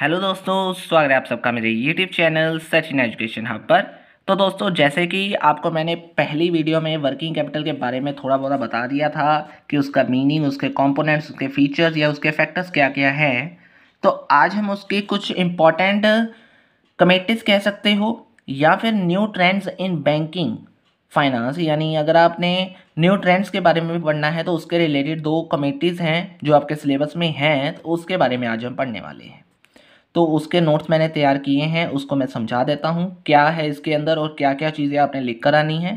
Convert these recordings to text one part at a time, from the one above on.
hello दोस्तों स्वागत है आप सबका मेरे YouTube channel Sachin education hub पर तो दोस्तों जैसे कि आपको मैंने पहली वीडियो में वर्किंग कैपिटल के बारे में थोड़ा बहुत बता दिया था कि उसका मीनिंग उसके कंपोनेंट्स उसके फीचर्स या उसके फैक्टर्स क्या क्या हैं तो आज हम उसके कुछ इम्पॉर्टेंट कमेटिस कह सकते हो या फिर new trends in banking finance यानी अगर आपने न्यू ट्रेंड्स के बारे में भी पढ़ना है तो उसके रिलेटेड दो कमेटीज़ हैं जो आपके सिलेबस में हैं तो उसके बारे में आज हम पढ़ने वाले हैं तो उसके नोट्स मैंने तैयार किए हैं उसको मैं समझा देता हूँ क्या है इसके अंदर और क्या क्या चीज़ें आपने लिख कर आनी है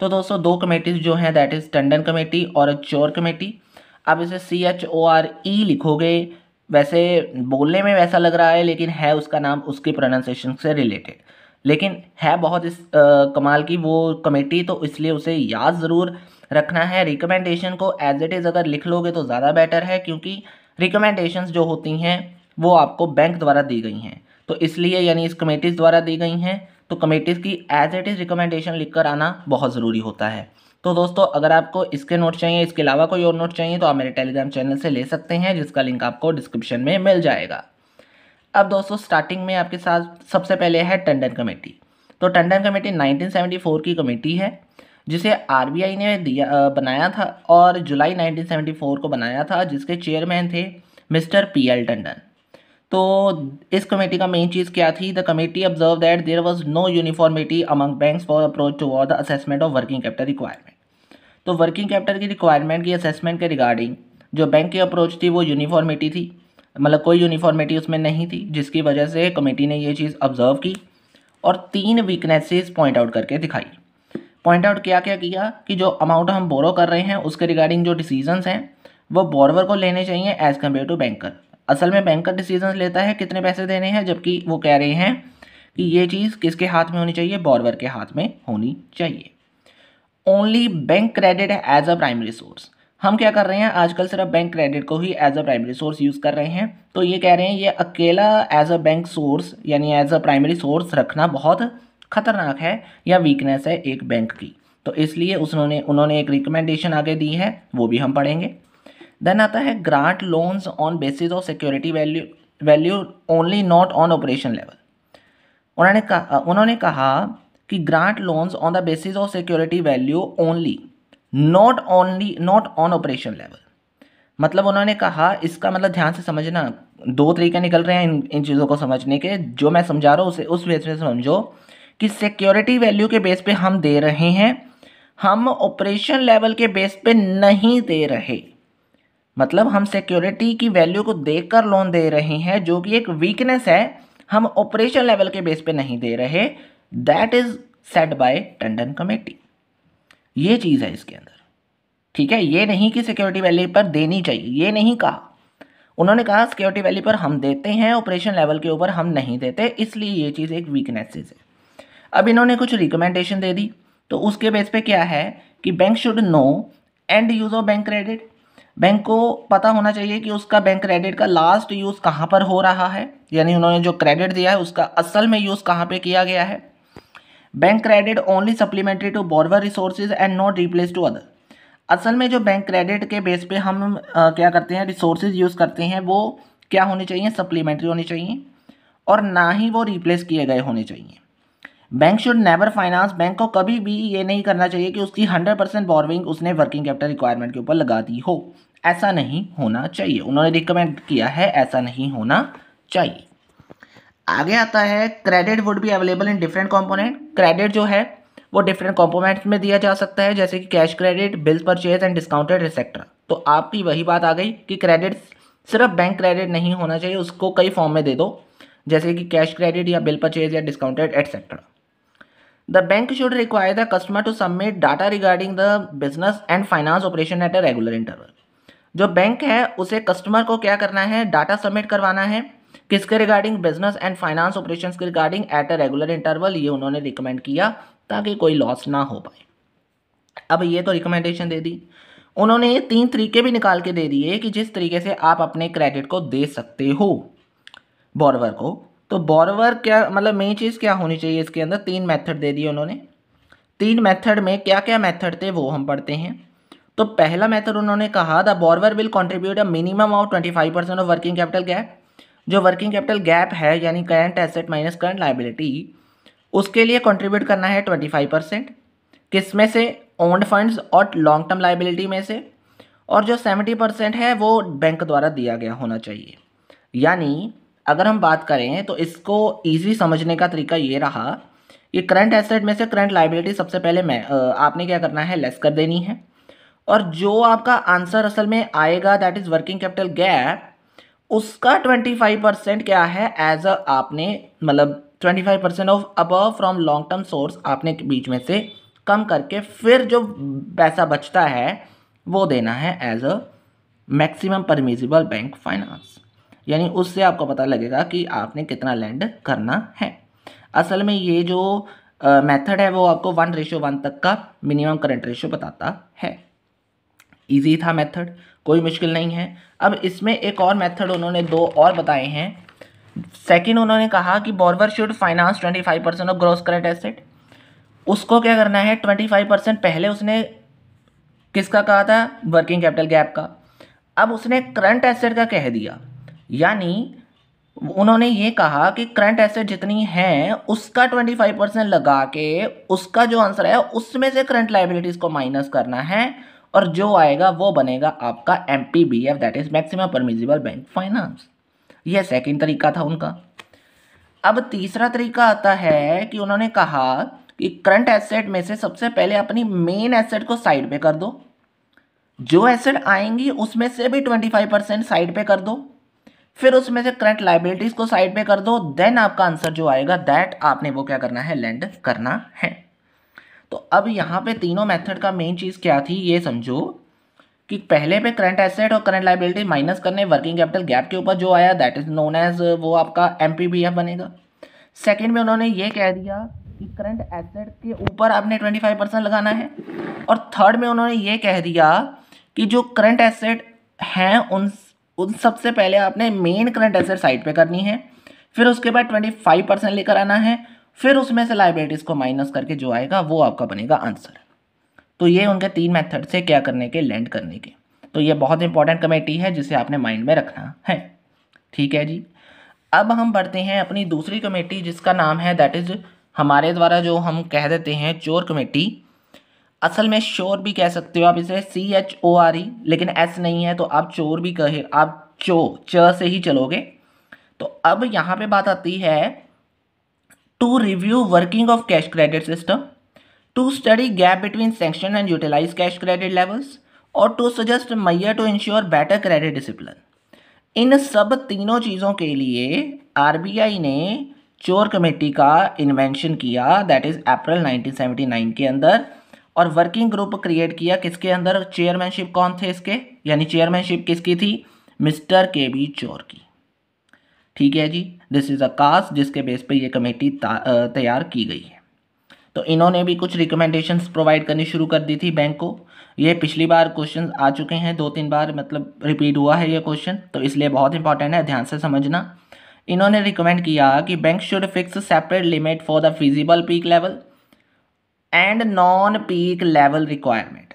तो दोस्तों दो कमेटीज़ जो हैं दैट इज़ टंडन कमेटी और चोर कमेटी आप इसे C H O R E लिखोगे वैसे बोलने में वैसा लग रहा है लेकिन है उसका नाम उसके प्रोनाउंसिएशन से रिलेटेड लेकिन है बहुत इस आ, कमाल की वो कमेटी तो इसलिए उसे याद ज़रूर रखना है रिकमेंडेशन को एज इट इज़ अगर लिख लोगे तो ज़्यादा बेटर है क्योंकि रिकमेंडेशंस जो होती हैं वो आपको बैंक द्वारा दी गई हैं तो इसलिए यानी इस कमेटीज़ द्वारा दी गई हैं तो कमेटीज़ की एज इट इज़ रिकमेंडेशन लिख कर आना बहुत ज़रूरी होता है तो दोस्तों अगर आपको इसके नोट चाहिए इसके अलावा कोई और नोट चाहिए तो आप मेरे टेलीग्राम चैनल से ले सकते हैं जिसका लिंक आपको डिस्क्रिप्शन में मिल जाएगा अब दोस्तों स्टार्टिंग में आपके साथ सबसे पहले है टंडन कमेटी तो टंडन कमेटी 1974 की कमेटी है जिसे आरबीआई ने दिया बनाया था और जुलाई 1974 को बनाया था जिसके चेयरमैन थे मिस्टर पी एल टंडन तो इस कमेटी का मेन चीज़ क्या थी the committee observe that there was no uniformity among bank for approach to the assessment of working capital requirement तो वर्किंग कैपिटल की रिक्वायरमेंट की असेसमेंट के रिगार्डिंग जो बैंक की अप्रोच थी वो यूनिफॉर्मिटी थी मतलब कोई यूनिफॉर्मिटी उसमें नहीं थी जिसकी वजह से कमेटी ने ये चीज़ ऑब्जर्व की और तीन वीकनेसेस पॉइंट आउट करके दिखाई पॉइंट आउट क्या क्या किया कि जो अमाउंट हम बोरो कर रहे हैं उसके रिगार्डिंग जो डिसीजंस हैं वो बोरवर को लेने चाहिए एज़ कम्पेयर टू बैंकर असल में बैंक डिसीजन लेता है कितने पैसे देने हैं जबकि वो कह रहे हैं कि ये चीज़ किसके हाथ में होनी चाहिए बॉर्वर के हाथ में होनी चाहिए only bank credit as a primary source हम क्या कर रहे हैं आजकल सिर्फ बैंक क्रेडिट को ही as a primary source use कर रहे हैं तो ये कह रहे हैं ये अकेला एज अ बैंक सोर्स यानी एज अ प्राइमरी सोर्स रखना बहुत खतरनाक है या वीकनेस है एक बैंक की तो इसलिए उसने उन्होंने एक रिकमेंडेशन आगे दी है वो भी हम पढ़ेंगे देन आता है grant loans on basis of security value value only not on operation level उन्होंने कहा उन्होंने कहा कि grant loans on the basis of security value only not only not on operation level मतलब उन्होंने कहा इसका मतलब ध्यान से समझना दो तरीके निकल रहे हैं इन इन चीज़ों को समझने के जो मैं समझा रहा हूँ उसे उस बेस पे समझो कि सिक्योरिटी वैल्यू के बेस पे हम दे रहे हैं हम ऑपरेशन लेवल के बेस पे नहीं दे रहे मतलब हम सिक्योरिटी की वैल्यू को देखकर लोन दे रहे हैं जो कि एक वीकनेस है हम ऑपरेशन लेवल के बेस पे नहीं दे रहे that is set by Tandon committee ये चीज़ है इसके अंदर ठीक है ये नहीं कि सिक्योरिटी वैल्यू पर देनी चाहिए ये नहीं कहा उन्होंने कहा सिक्योरिटी वैल्यू पर हम देते हैं ऑपरेशन लेवल के ऊपर हम नहीं देते इसलिए ये चीज़ एक वीकनेसेस है अब इन्होंने कुछ रिकमेंडेशन दे दी तो उसके बेस पे क्या है कि bank should know end use of bank credit bank को पता होना चाहिए कि उसका बैंक क्रेडिट का लास्ट यूज़ कहाँ पर हो रहा है यानी उन्होंने जो क्रेडिट दिया है उसका असल में यूज़ कहाँ पे किया गया है bank credit only supplementary to borrower resources and not replace to other असल में जो बैंक क्रेडिट के बेस पे हम आ, क्या करते हैं रिसोर्सेज यूज़ करते हैं वो क्या होने चाहिए सप्लीमेंट्री होनी चाहिए और ना ही वो रिप्लेस किए गए होने चाहिए bank should never finance bank को कभी भी ये नहीं करना चाहिए कि उसकी हंड्रेड परसेंट बॉर्विंग उसने वर्किंग कैपिटल रिक्वायरमेंट के ऊपर लगा दी हो ऐसा नहीं होना चाहिए उन्होंने रिकमेंड किया है ऐसा नहीं होना चाहिए आगे आता है credit would be available in different component credit जो है वो डिफरेंट कॉम्पोनेंट में दिया जा सकता है जैसे कि cash credit bill purchase and discounted etcetera तो आपकी वही बात आ गई कि क्रेडिट सिर्फ बैंक क्रेडिट नहीं होना चाहिए उसको कई फॉर्म में दे दो जैसे कि कैश क्रेडिट या बिल परचेज या discounted etcetera the bank should require the customer to submit data regarding the business and finance operation at a regular interval जो बैंक है उसे कस्टमर को क्या करना है डाटा सबमिट करवाना है किसके regarding business and finance operations के regarding at a regular interval ये उन्होंने रिकमेंड किया ताकि कोई लॉस ना हो पाए अब ये तो रिकमेंडेशन दे दी उन्होंने ये तीन तरीके भी निकाल के दे दिए कि जिस तरीके से आप अपने क्रेडिट को दे सकते हो बॉरवर को तो बॉरवर क्या मतलब मेन चीज़ क्या होनी चाहिए इसके अंदर तीन मेथड दे दिए उन्होंने तीन मेथड में क्या क्या मेथड थे वो हम पढ़ते हैं तो पहला मेथड उन्होंने कहा the borrower will contribute a minimum of twenty five percent of working capital gap जो वर्किंग कैपिटल गैप है यानी current asset minus current liability उसके लिए कॉन्ट्रीब्यूट करना है ट्वेंटी फाइव परसेंट किस में से ओन्ड फंड्स और लॉन्ग टर्म लाइबिलिटी में से और जो सेवेंटी परसेंट है वो बैंक द्वारा दिया गया होना चाहिए यानी अगर हम बात करें तो इसको ईजी समझने का तरीका ये रहा कि करंट एसेट में से करंट लाइबिलिटी सबसे पहले मैं आपने क्या करना है लेस कर देनी है और जो आपका आंसर असल में आएगा that is working capital gap उसका ट्वेंटी फाइव परसेंट क्या है एज अ आपने मतलब twenty five percent of above from long term source आपने बीच में से कम करके फिर जो पैसा बचता है वो देना है as a maximum permissible bank finance यानी उससे आपको पता लगेगा कि आपने कितना लैंड करना है असल में ये जो मेथड uh, है वो आपको वन रेशो वन तक का मिनिमम करंट रेशो बताता है ईजी था मेथड कोई मुश्किल नहीं है अब इसमें एक और मेथड उन्होंने दो और बताए हैं सेकंड उन्होंने कहा कि borrower should finance twenty five percent of gross current asset उसको क्या करना है ट्वेंटी फाइव परसेंट पहले उसने किसका कहा था वर्किंग कैपिटल गैप का अब उसने करंट एसेट का कह दिया यानी उन्होंने ये कहा कि करंट एसेट जितनी है उसका 25 परसेंट लगा के उसका जो आंसर है उसमें से करंट लाइबिलिटीज़ को माइनस करना है और जो आएगा वो बनेगा आपका M P B F that is maximum permissible bank finance यह सेकेंड तरीका था उनका अब तीसरा तरीका आता है कि उन्होंने कहा कि करंट एसेट में से सबसे पहले अपनी मेन एसेट को साइड पे कर दो जो एसेट आएंगी उसमें से भी ट्वेंटी फाइव परसेंट साइड पे कर दो फिर उसमें से करंट लाइबिलिटीज़ को साइड पे कर दो देन आपका आंसर जो आएगा दैट आपने वो क्या करना है लैंड करना है तो अब यहाँ पे तीनों मेथड का मेन चीज़ क्या थी ये समझो कि पहले पे करंट एसेट और करंट लाइबिलिटी माइनस करने वर्किंग कैपिटल गैप के ऊपर जो आया दैट इज़ नोन एज वो आपका एम बनेगा सेकेंड में उन्होंने ये कह दिया कि करंट एसेट के ऊपर आपने ट्वेंटी फाइव परसेंट लगाना है और थर्ड में उन्होंने ये कह दिया कि जो करंट एसेट हैं उन उन सबसे पहले आपने मेन करंट एसेट साइड पे करनी है फिर उसके बाद ट्वेंटी फाइव परसेंट लेकर आना है फिर उसमें से लाइब्रेटीज़ को माइनस करके जो आएगा वो आपका बनेगा आंसर तो ये उनके तीन मेथड से क्या करने के लैंड करने के तो ये बहुत इंपॉर्टेंट कमेटी है जिसे आपने माइंड में रखना है ठीक है जी अब हम बढ़ते हैं अपनी दूसरी कमेटी जिसका नाम है दैट इज़ हमारे द्वारा जो हम कह देते हैं चोर कमेटी असल में शोर भी कह सकते हो आप इसे C H O R E लेकिन एस नहीं है तो आप चोर भी कहे आप चो च से ही चलोगे तो अब यहाँ पे बात आती है to review working of cash credit system to study gap between sanction and utilize cash credit levels और टू सजेस्ट मैया to ensure better credit discipline इन सब तीनों चीज़ों के लिए आई ने चोर कमेटी का इन्वेंशन किया दैट इज़ अप्रैल 1979 के अंदर और वर्किंग ग्रुप क्रिएट किया किसके अंदर चेयरमैनशिप कौन थे इसके यानी चेयरमैनशिप किसकी थी मिस्टर के बी चोर की ठीक है जी दिस इज़ अ कास्ट जिसके बेस पे ये कमेटी तैयार की गई है तो इन्होंने भी कुछ रिकमेंडेशंस प्रोवाइड करनी शुरू कर दी थी बैंक को ये पिछली बार क्वेश्चन आ चुके हैं दो तीन बार मतलब रिपीट हुआ है ये क्वेश्चन तो इसलिए बहुत इंपॉर्टेंट है ध्यान से समझना इन्होंने रिकमेंड किया कि bank should fix separate limit for the feasible peak level and non peak level requirement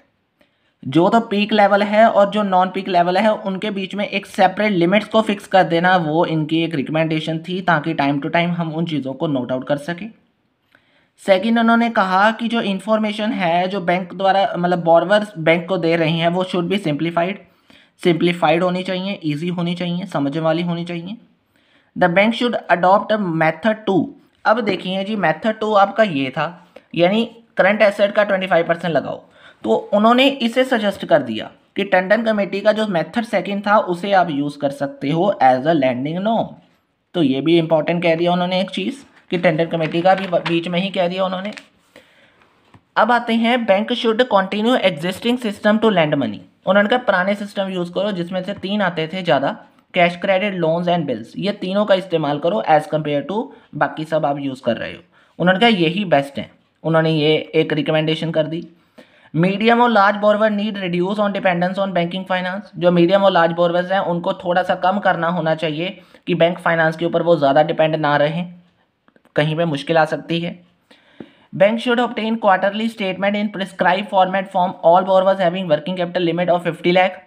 जो तो पीक लेवल है और जो नॉन पीक लेवल है उनके बीच में एक सेपरेट लिमिट्स को फिक्स कर देना वो इनकी एक रिकमेंडेशन थी ताकि टाइम टू टाइम हम उन चीज़ों को नोट आउट कर सकें सेकेंड उन्होंने कहा कि जो इन्फॉर्मेशन है जो बैंक द्वारा मतलब बॉर्वर्स बैंक को दे रही हैं वो शुड बी सिंप्लीफाइड सिंप्लीफाइड होनी चाहिए ईजी होनी चाहिए समझने वाली होनी चाहिए the bank should adopt method two अब देखिए जी मैथड टू आपका ये था यानी करंट एसेट का ट्वेंटी फाइव परसेंट लगाओ तो उन्होंने इसे सजेस्ट कर दिया कि टंडन कमेटी का जो मेथड सेकंड था उसे आप यूज़ कर सकते हो एज अ लैंडिंग नॉम तो ये भी इम्पोर्टेंट कह दिया उन्होंने एक चीज़ कि टेंडर कमेटी का भी बीच में ही कह दिया उन्होंने अब आते हैं bank should continue existing system to lend money उन्होंने कहा पुराने सिस्टम यूज़ करो जिसमें से तीन आते थे ज़्यादा cash credit loans and bills ये तीनों का इस्तेमाल करो एज़ कम्पेयर टू बाकी सब आप यूज़ कर रहे हो उन्होंने कहा यही बेस्ट है उन्होंने ये एक रिकमेंडेशन कर दी मीडियम और large borrower need reduce on dependence on banking finance जो मीडियम और लार्ज बोरवर्स हैं उनको थोड़ा सा कम करना होना चाहिए कि बैंक फाइनेंस के ऊपर वो ज़्यादा डिपेंड ना रहें कहीं पर मुश्किल आ सकती है bank should obtain quarterly statement in prescribe format from all borrowers having working capital limit of fifty lakh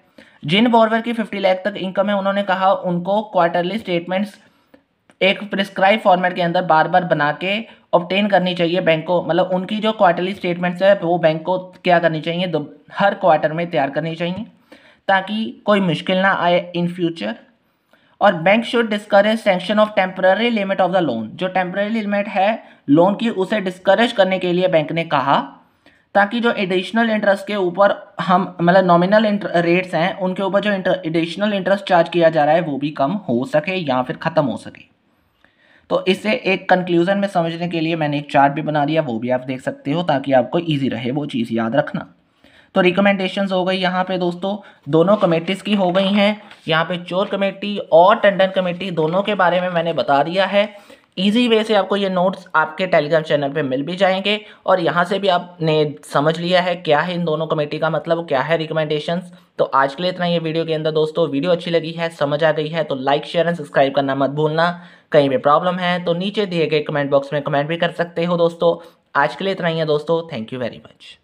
जिन बोरवर की फिफ्टी लैख तक इनकम है उन्होंने कहा उनको क्वार्टरली स्टेटमेंट्स एक प्रिस्क्राइब फॉर्मेट के अंदर बार बार बना के ऑप्टेन करनी चाहिए बैंक को मतलब उनकी जो क्वार्टरली स्टेटमेंट्स है वो बैंक को क्या करनी चाहिए हर क्वार्टर में तैयार करनी चाहिए ताकि कोई मुश्किल ना आए इन फ्यूचर और bank should discourage sanction of temporary limit of the loan जो टेम्प्रेरी लिमिट है लोन की उसे डिस्करेज करने के लिए बैंक ने कहा ताकि जो एडिशनल इंटरेस्ट के ऊपर हम मतलब नॉमिनल रेट्स हैं उनके ऊपर जो एडिशनल इंटरेस्ट चार्ज किया जा रहा है वो भी कम हो सके या फिर ख़त्म हो सके तो इसे एक कंक्लूज़न में समझने के लिए मैंने एक चार्ट भी बना दिया वो भी आप देख सकते हो ताकि आपको ईजी रहे वो चीज़ याद रखना तो रिकमेंडेशंस हो गई यहाँ पे दोस्तों दोनों कमेटीज़ की हो गई हैं यहाँ पे चोर कमेटी और टंडन कमेटी दोनों के बारे में मैंने बता दिया है ईजी वे से आपको ये नोट्स आपके टेलीग्राम चैनल पे मिल भी जाएंगे और यहाँ से भी आपने समझ लिया है क्या है इन दोनों कमेटी का मतलब क्या है रिकमेंडेशंस तो आज के लिए इतना ये वीडियो के अंदर दोस्तों वीडियो अच्छी लगी है समझ आ गई है तो लाइक शेयर एंड सब्सक्राइब करना मत भूलना कहीं भी प्रॉब्लम है तो नीचे दिए गए कमेंट बॉक्स में कमेंट भी कर सकते हो दोस्तों आज के लिए इतना ही है दोस्तों थैंक यू वेरी मच